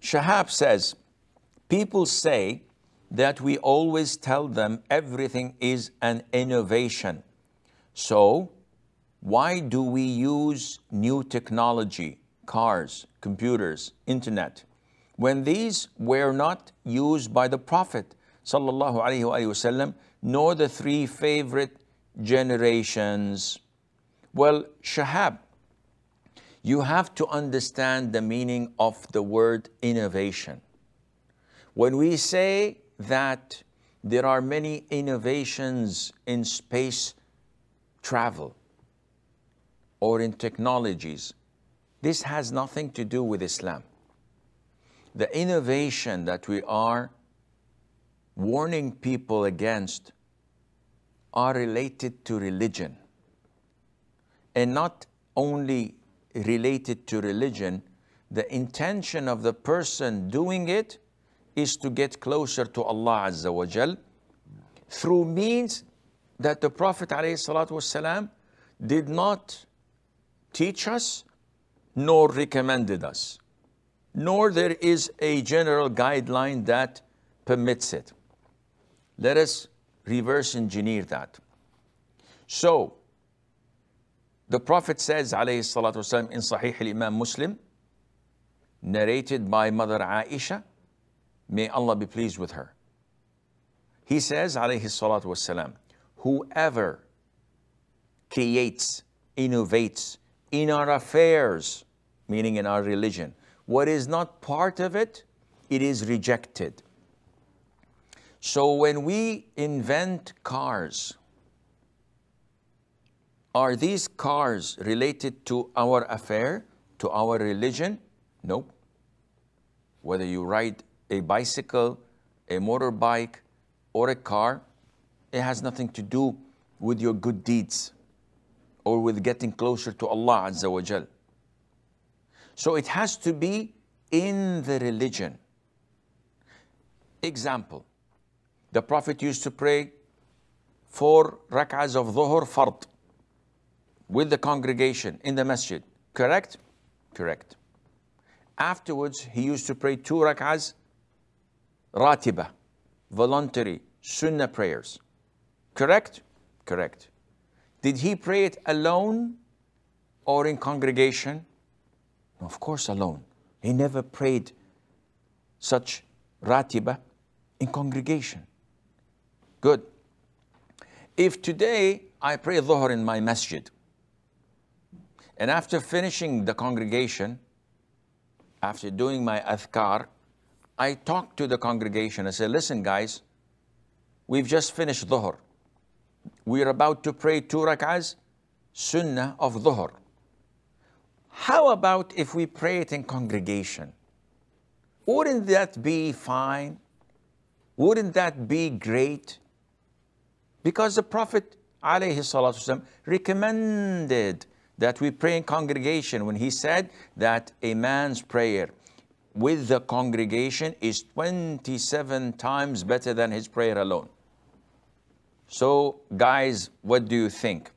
Shahab says, People say that we always tell them everything is an innovation. So, why do we use new technology, cars, computers, internet, when these were not used by the Prophet wasallam) nor the three favorite generations? Well, Shahab you have to understand the meaning of the word innovation. When we say that there are many innovations in space travel or in technologies, this has nothing to do with Islam. The innovation that we are warning people against are related to religion and not only related to religion, the intention of the person doing it is to get closer to Allah Azza wa Jal through means that the Prophet والسلام, did not teach us nor recommended us, nor there is a general guideline that permits it. Let us reverse engineer that. So, the Prophet says, alayhi salatu wasalam, in Sahih al-Imam Muslim, narrated by Mother Aisha, may Allah be pleased with her. He says, alayhi salatu wasalam, whoever creates, innovates in our affairs, meaning in our religion, what is not part of it, it is rejected. So when we invent cars, are these cars related to our affair, to our religion? Nope. Whether you ride a bicycle, a motorbike, or a car, it has nothing to do with your good deeds or with getting closer to Allah Azza wa Jal. So it has to be in the religion. Example, the Prophet used to pray four rak'ahs of dhuhr fard with the congregation in the masjid. Correct? Correct. Afterwards, he used to pray two rak'ahs, ratiba, voluntary, sunnah prayers. Correct? Correct. Did he pray it alone or in congregation? Of course, alone. He never prayed such ratiba in congregation. Good. If today I pray dhuhr in my masjid, and after finishing the congregation, after doing my adhkar, I talked to the congregation. I said, listen, guys, we've just finished dhuhr. We're about to pray two rak'ahs, sunnah of dhuhr. How about if we pray it in congregation? Wouldn't that be fine? Wouldn't that be great? Because the Prophet والسلام, recommended that we pray in congregation when he said that a man's prayer with the congregation is 27 times better than his prayer alone. So, guys, what do you think?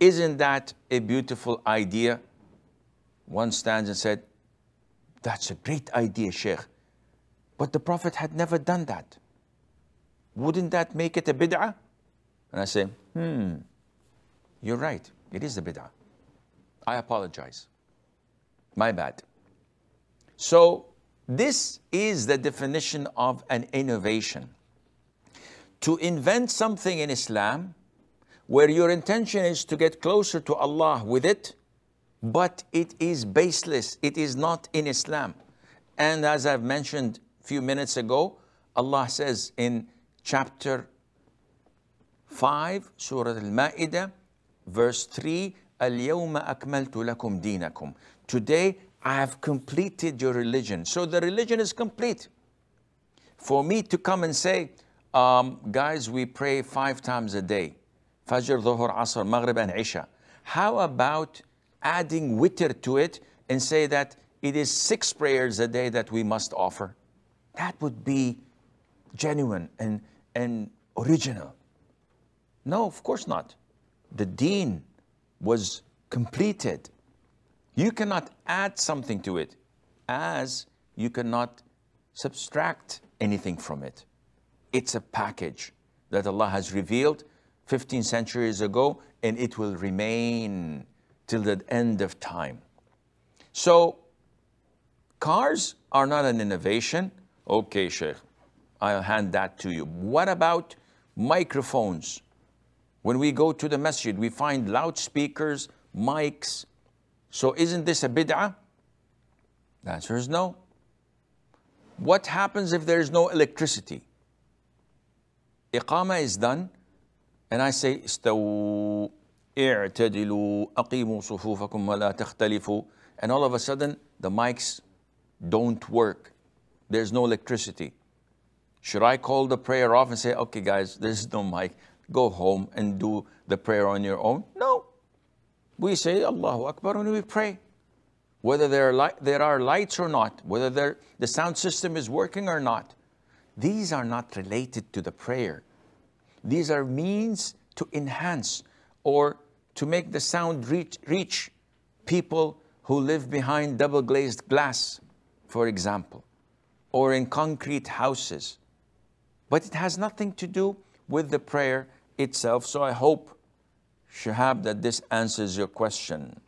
Isn't that a beautiful idea? One stands and said, That's a great idea, Sheikh. But the Prophet had never done that. Wouldn't that make it a bid'ah? And I say, Hmm, you're right, it is a bid'ah. I apologize. My bad. So this is the definition of an innovation. To invent something in Islam where your intention is to get closer to Allah with it, but it is baseless. It is not in Islam. And as I've mentioned a few minutes ago, Allah says in chapter 5, Surah Al-Ma'idah, verse 3, اليوم أكملت لكم دينكم Today I have completed your religion. So the religion is complete. For me to come and say, um, guys, we pray five times a day. Fajr, Dhuhr, Asr, Maghrib, and Isha. How about adding witr to it and say that it is six prayers a day that we must offer? That would be genuine and, and original. No, of course not. The deen was completed. You cannot add something to it as you cannot subtract anything from it. It's a package that Allah has revealed 15 centuries ago and it will remain till the end of time. So cars are not an innovation. Okay, Sheikh, I'll hand that to you. What about microphones? When we go to the masjid, we find loudspeakers, mics. So isn't this a bid'ah? The answer is no. What happens if there is no electricity? Iqama is done, and I say, استووا اعتدلوا أقيموا صفوفكم ولا تختلفوا and all of a sudden the mics don't work. There's no electricity. Should I call the prayer off and say, okay, guys, there's no mic go home and do the prayer on your own. No. We say Allahu Akbar and we pray. Whether there are, there are lights or not, whether the sound system is working or not, these are not related to the prayer. These are means to enhance or to make the sound reach, reach people who live behind double glazed glass, for example, or in concrete houses. But it has nothing to do with the prayer itself. So I hope, Shahab, that this answers your question.